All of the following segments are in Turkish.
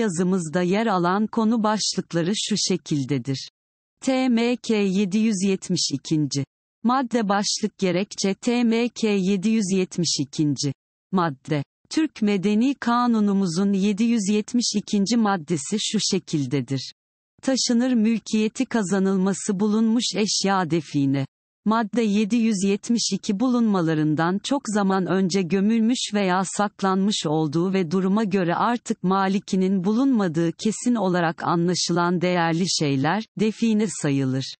yazımızda yer alan konu başlıkları şu şekildedir. TMK 772. Madde başlık gerekçe TMK 772. Madde. Türk Medeni Kanunumuzun 772. maddesi şu şekildedir. Taşınır mülkiyeti kazanılması bulunmuş eşya define madde 772 bulunmalarından çok zaman önce gömülmüş veya saklanmış olduğu ve duruma göre artık malikinin bulunmadığı kesin olarak anlaşılan değerli şeyler, define sayılır.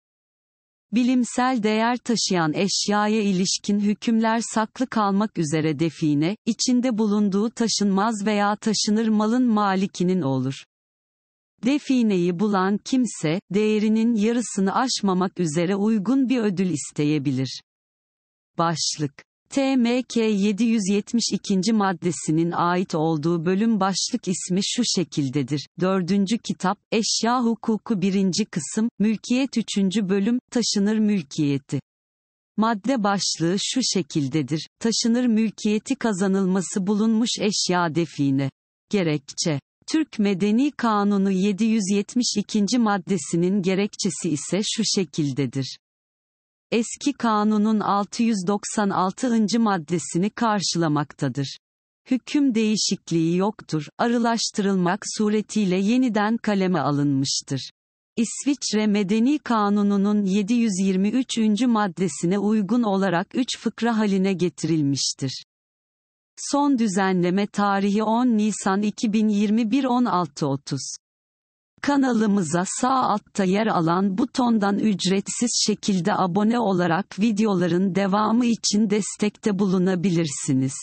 Bilimsel değer taşıyan eşyaya ilişkin hükümler saklı kalmak üzere define, içinde bulunduğu taşınmaz veya taşınır malın malikinin olur. Defineyi bulan kimse, değerinin yarısını aşmamak üzere uygun bir ödül isteyebilir. Başlık TMK 772. maddesinin ait olduğu bölüm başlık ismi şu şekildedir. 4. kitap, Eşya Hukuku 1. kısım, Mülkiyet 3. bölüm, Taşınır Mülkiyeti. Madde başlığı şu şekildedir. Taşınır mülkiyeti kazanılması bulunmuş eşya define. Gerekçe Türk Medeni Kanunu 772. maddesinin gerekçesi ise şu şekildedir. Eski kanunun 696. maddesini karşılamaktadır. Hüküm değişikliği yoktur, arılaştırılmak suretiyle yeniden kaleme alınmıştır. İsviçre Medeni Kanunu'nun 723. maddesine uygun olarak 3 fıkra haline getirilmiştir. Son düzenleme tarihi 10 Nisan 2021 16.30. Kanalımıza sağ altta yer alan butondan ücretsiz şekilde abone olarak videoların devamı için destekte bulunabilirsiniz.